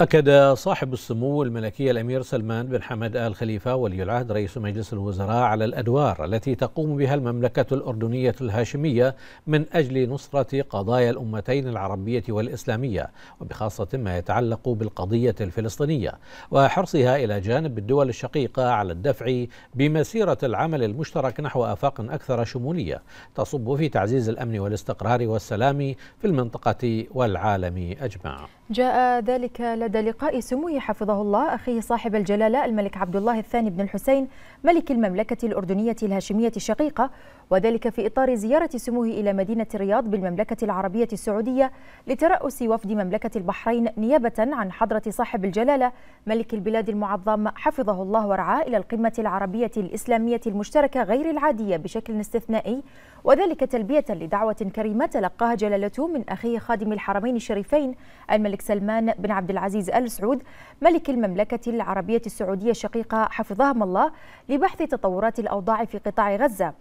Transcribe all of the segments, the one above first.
أكد صاحب السمو الملكي الأمير سلمان بن حمد آل خليفة ولي العهد رئيس مجلس الوزراء على الأدوار التي تقوم بها المملكة الأردنية الهاشمية من أجل نصرة قضايا الأمتين العربية والإسلامية وبخاصة ما يتعلق بالقضية الفلسطينية وحرصها إلى جانب الدول الشقيقة على الدفع بمسيرة العمل المشترك نحو آفاق أكثر شمولية تصب في تعزيز الأمن والاستقرار والسلام في المنطقة والعالم أجمع جاء ذلك لدى لقاء سموه حفظه الله أخيه صاحب الجلالة الملك عبد الله الثاني بن الحسين ملك المملكة الأردنية الهاشمية الشقيقة وذلك في إطار زيارة سموه إلى مدينة الرياض بالمملكة العربية السعودية لترأس وفد مملكة البحرين نيابة عن حضرة صاحب الجلالة ملك البلاد المعظم حفظه الله ورعاه إلى القمة العربية الإسلامية المشتركة غير العادية بشكل استثنائي وذلك تلبية لدعوة كريمة تلقاها جلالته من أخيه خادم الحرمين الشريفين الملك سلمان بن عبد العزيز العزيز ال سعود ملك المملكه العربيه السعوديه الشقيقه حفظهم الله لبحث تطورات الاوضاع في قطاع غزه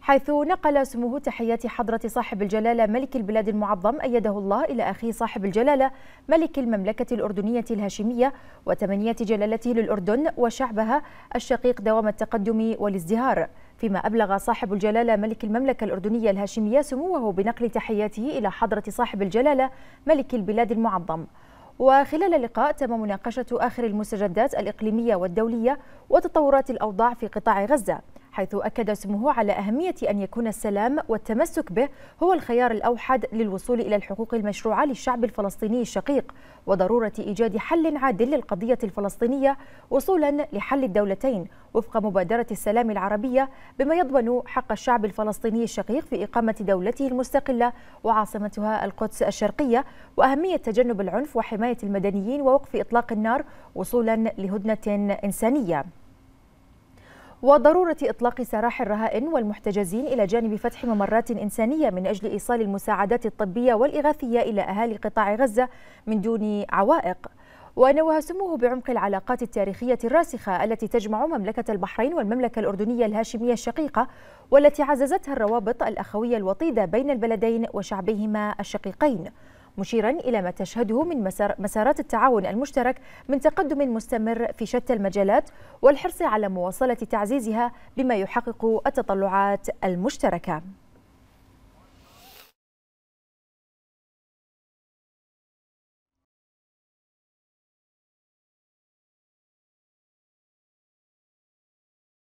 حيث نقل سموه تحيات حضرة صاحب الجلالة ملك البلاد المعظم أيده الله إلى أخيه صاحب الجلالة ملك المملكة الأردنية الهاشمية وتمنية جلالته للأردن وشعبها الشقيق دوام التقدم والازدهار فيما أبلغ صاحب الجلالة ملك المملكة الأردنية الهاشمية سموه بنقل تحياته إلى حضرة صاحب الجلالة ملك البلاد المعظم وخلال اللقاء تم مناقشة آخر المستجدات الإقليمية والدولية وتطورات الأوضاع في قطاع غزة حيث أكد سموه على أهمية أن يكون السلام والتمسك به هو الخيار الأوحد للوصول إلى الحقوق المشروعة للشعب الفلسطيني الشقيق وضرورة إيجاد حل عادل للقضية الفلسطينية وصولا لحل الدولتين وفق مبادرة السلام العربية بما يضمن حق الشعب الفلسطيني الشقيق في إقامة دولته المستقلة وعاصمتها القدس الشرقية وأهمية تجنب العنف وحماية المدنيين ووقف إطلاق النار وصولا لهدنة إنسانية وضرورة إطلاق سراح الرهائن والمحتجزين إلى جانب فتح ممرات إنسانية من أجل إيصال المساعدات الطبية والإغاثية إلى أهالي قطاع غزة من دون عوائق ونوه سموه بعمق العلاقات التاريخية الراسخة التي تجمع مملكة البحرين والمملكة الأردنية الهاشمية الشقيقة والتي عززتها الروابط الأخوية الوطيدة بين البلدين وشعبيهما الشقيقين مشيرا إلى ما تشهده من مسارات التعاون المشترك من تقدم مستمر في شتى المجالات والحرص على مواصلة تعزيزها بما يحقق التطلعات المشتركة